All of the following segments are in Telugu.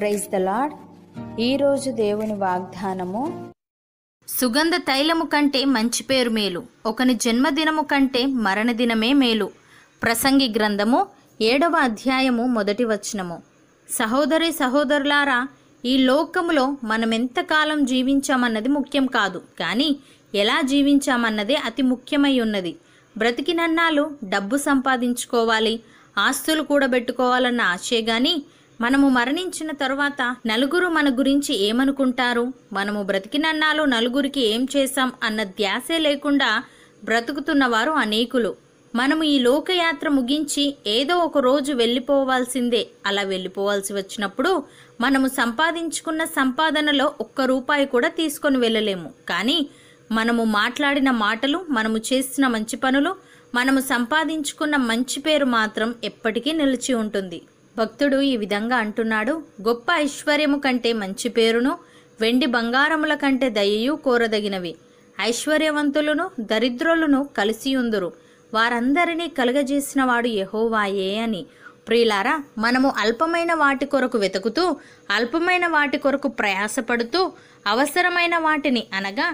ప్రైజ్ ద లాడ్ ఈరోజు దేవుని వాగ్దానము సుగంధ తైలము కంటే మంచి పేరు మేలు ఒకని జన్మదినము కంటే మరణదినమే మేలు ప్రసంగి గ్రంథము ఏడవ అధ్యాయము మొదటి వచనము సహోదరి సహోదరులారా ఈ లోకములో మనం ఎంతకాలం జీవించామన్నది ముఖ్యం కాదు కానీ ఎలా జీవించామన్నదే అతి ముఖ్యమై ఉన్నది బ్రతికినన్నాళ్ళు డబ్బు సంపాదించుకోవాలి ఆస్తులు కూడా పెట్టుకోవాలన్న ఆశే కానీ మనము మరణించిన తరువాత నలుగురు మన గురించి ఏమనుకుంటారు మనము బ్రతికినన్నాలు నలుగురికి ఏం చేశాం అన్న ధ్యాసే లేకుండా బ్రతుకుతున్నవారు అనేకులు మనము ఈ లోకయాత్ర ముగించి ఏదో ఒక రోజు వెళ్ళిపోవాల్సిందే అలా వెళ్ళిపోవాల్సి వచ్చినప్పుడు మనము సంపాదించుకున్న సంపాదనలో ఒక్క రూపాయి కూడా తీసుకొని వెళ్ళలేము కానీ మనము మాట్లాడిన మాటలు మనము చేసిన మంచి పనులు మనము సంపాదించుకున్న మంచి పేరు మాత్రం ఎప్పటికీ నిలిచి ఉంటుంది భక్తుడు ఈ విధంగా అంటున్నాడు గొప్ప ఐశ్వర్యము కంటే మంచి పేరును వెండి బంగారముల కంటే దయయు కోరదగినవి ఐశ్వర్యవంతులను దరిద్రులను కలిసియుందురు వారందరినీ కలుగజేసినవాడు యహోవాయే అని ప్రియులారా మనము అల్పమైన వాటి కొరకు వెతుకుతూ అల్పమైన వాటి కొరకు ప్రయాసపడుతూ అవసరమైన వాటిని అనగా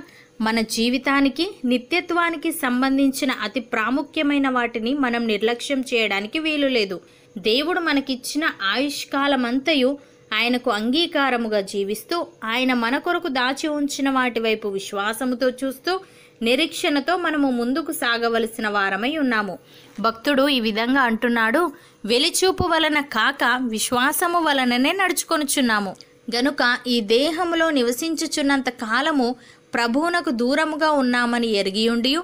మన జీవితానికి నిత్యత్వానికి సంబంధించిన అతి ప్రాముఖ్యమైన వాటిని మనం నిర్లక్ష్యం చేయడానికి వీలు లేదు దేవుడు మనకిచ్చిన ఆయుష్కాలమంతయు ఆయనకు అంగీకారముగా జీవిస్తూ ఆయన మన కొరకు దాచి ఉంచిన వాటి వైపు విశ్వాసముతో చూస్తూ నిరీక్షణతో మనము ముందుకు సాగవలసిన వారమై ఉన్నాము భక్తుడు ఈ విధంగా అంటున్నాడు వెలిచూపు వలన కాక విశ్వాసము వలననే నడుచుకొనుచున్నాము గనుక ఈ దేహములో నివసించుచున్నంత కాలము ప్రభువునకు దూరముగా ఉన్నామని ఎరిగియుండి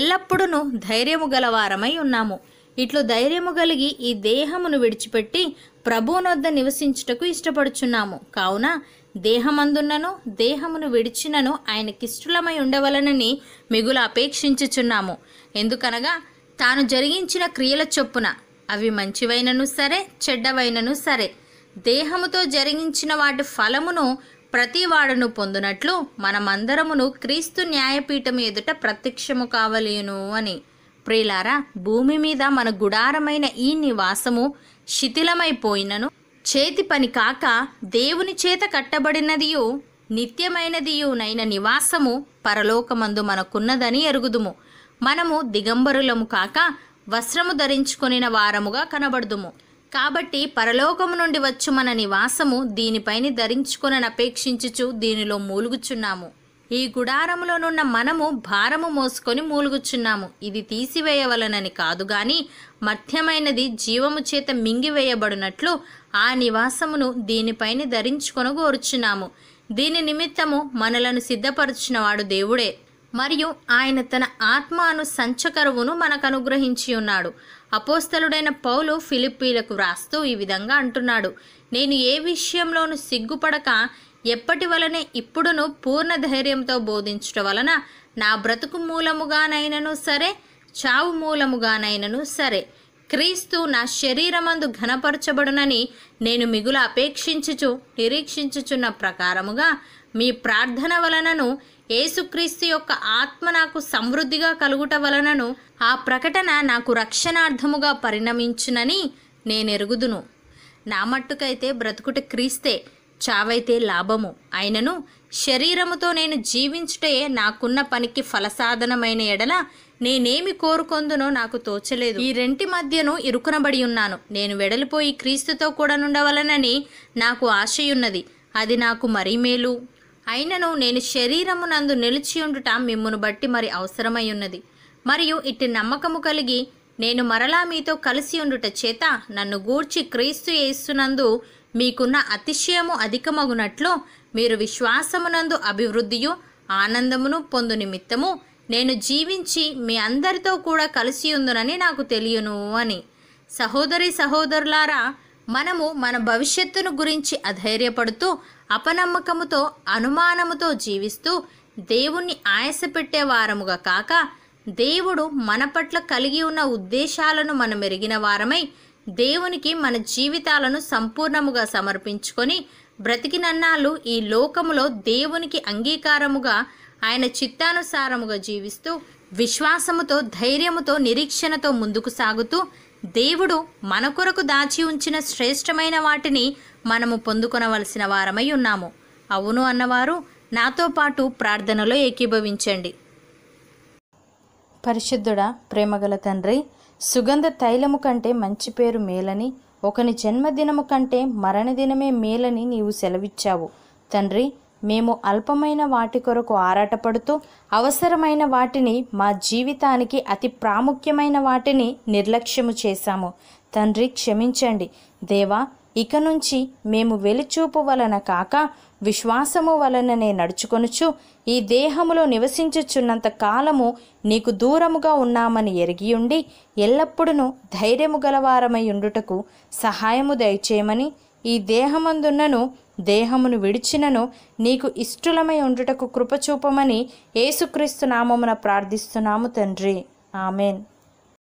ఎల్లప్పుడూ ధైర్యము గలవారమై ఉన్నాము ఇట్లు ధైర్యము కలిగి ఈ దేహమును విడిచిపెట్టి ప్రభువునొద్ద నివసించుటకు ఇష్టపడుచున్నాము కావున దేహమందున్నను దేహమును విడిచినను ఆయనకిష్టులమై ఉండవలనని మిగులు అపేక్షించుచున్నాము ఎందుకనగా తాను జరిగించిన క్రియల చొప్పున అవి మంచివైనను సరే చెడ్డవైనను సరే దేహముతో జరిగించిన వాటి ఫలమును ప్రతివాడును పొందినట్లు మనమందరమును క్రీస్తు న్యాయపీఠం ఎదుట ప్రత్యక్షము కావలేను అని ప్రియులారా భూమి మీద మన గుడారమైన ఈ నివాసము శిథిలమైపోయినను చేతి పని కాక దేవుని చేత కట్టబడినదియు నిత్యమైనదియునైన నివాసము పరలోకమందు మనకున్నదని ఎరుగుదుము మనము దిగంబరులము కాక వస్త్రము ధరించుకొనిన వారముగా కనబడుదుము కాబట్టి పరలోకము నుండి వచ్చు మన నివాసము దీనిపైని ధరించుకొనని అపేక్షించుచు దీనిలో మూలుగుచున్నాము ఈ గుడారములోనున్న మనము భారము మోసుకొని మూలుగుచున్నాము ఇది తీసివేయవలనని కాదు గాని మధ్యమైనది జీవము చేత మింగివేయబడినట్లు ఆ నివాసమును దీనిపైన ధరించుకొని కోరుచున్నాము దీని నిమిత్తము మనలను సిద్ధపరుచినవాడు దేవుడే మరియు ఆయన తన ఆత్మను సంచకరువును మనకు అనుగ్రహించి ఉన్నాడు అపోస్తలుడైన పౌలు ఫిలిప్పీలకు వ్రాస్తూ ఈ విధంగా అంటున్నాడు నేను ఏ విషయంలోనూ సిగ్గుపడక ఎప్పటి వలనే ఇప్పుడును పూర్ణ ధైర్యంతో బోధించుట వలన నా బ్రతుకు మూలముగానైనను సరే చావు మూలముగానైనను సరే క్రీస్తు నా శరీరమందు ఘనపరచబడునని నేను మిగుల అపేక్షించుచు నిరీక్షించుచున్న ప్రకారముగా మీ ప్రార్థన వలనను ఏసుక్రీస్తు యొక్క ఆత్మ నాకు సమృద్ధిగా కలుగుట వలనను ఆ ప్రకటన నాకు రక్షణార్థముగా పరిణమించునని నేనెరుగుదును నా మట్టుకైతే బ్రతుకుట క్రీస్తే చావైతే లాభము అయినను శరీరముతో నేను జీవించుటే నాకున్న పనికి ఫలసాధనమైన ఎడల నేనేమి కోరుకొందునో నాకు తోచలేదు ఈ రెంటి మధ్యను ఇరుకునబడి ఉన్నాను నేను వెడలిపోయి క్రీస్తుతో కూడా నుండవలనని నాకు ఆశయున్నది అది నాకు మరీ మేలు అయినను నేను శరీరమునందు ఉండుట మిమ్మును బట్టి మరి అవసరమై ఉన్నది మరియు ఇట్టి నమ్మకము కలిగి నేను మరలా మీతో కలిసి ఉండుట చేత నన్ను గూర్చి క్రీస్తు వేస్తున్నందు మీకున్న అతిశయము అధికమగునట్లు మీరు విశ్వాసమునందు అభివృద్ధియు ఆనందమును పొందు నిమిత్తము నేను జీవించి మీ అందరితో కూడా కలిసి ఉందునని నాకు తెలియను అని సహోదరి సహోదరులారా మనము మన భవిష్యత్తును గురించి అధైర్యపడుతూ అపనమ్మకముతో అనుమానముతో జీవిస్తూ దేవుణ్ణి ఆయాసపెట్టే వారముగా కాక దేవుడు మన పట్ల కలిగి ఉన్న ఉద్దేశాలను మనమెరిగిన వారమై దేవునికి మన జీవితాలను సంపూర్ణముగా సమర్పించుకొని బ్రతికినన్నాళ్ళు ఈ లోకములో దేవునికి అంగీకారముగా ఆయన చిత్తానుసారముగా జీవిస్తూ విశ్వాసముతో ధైర్యముతో నిరీక్షణతో ముందుకు సాగుతూ దేవుడు మన కొరకు దాచి ఉంచిన శ్రేష్టమైన వాటిని మనము పొందుకొనవలసిన వారమై ఉన్నాము అవును అన్నవారు నాతో పాటు ప్రార్థనలో ఏకీభవించండి పరిశుద్ధుడా ప్రేమగల తండ్రి సుగంధ తైలము కంటే మంచి పేరు మేలని ఒకని జన్మదినము కంటే మరణదినమే మేలని నీవు సెలవిచ్చావు తండ్రి మేము అల్పమైన వాటి కొరకు ఆరాటపడుతూ అవసరమైన వాటిని మా జీవితానికి అతి ప్రాముఖ్యమైన వాటిని నిర్లక్ష్యము చేశాము తండ్రి క్షమించండి దేవా ఇక నుంచి మేము వెలిచూపు వలన కాక విశ్వాసము వలననే నడుచుకొనుచు ఈ దేహములో నివసించుచున్నంత కాలము నీకు దూరముగా ఉన్నామని ఎరిగియుండి ఎల్లప్పుడూ ధైర్యము గలవారమై ఉండుటకు సహాయము దయచేయమని ఈ దేహమందున్నను దేహమును విడిచినను నీకు ఇష్టలమై ఉండుటకు కృపచూపమని ఏసుక్రీస్తు నామమున ప్రార్థిస్తున్నాము తండ్రి ఆమెన్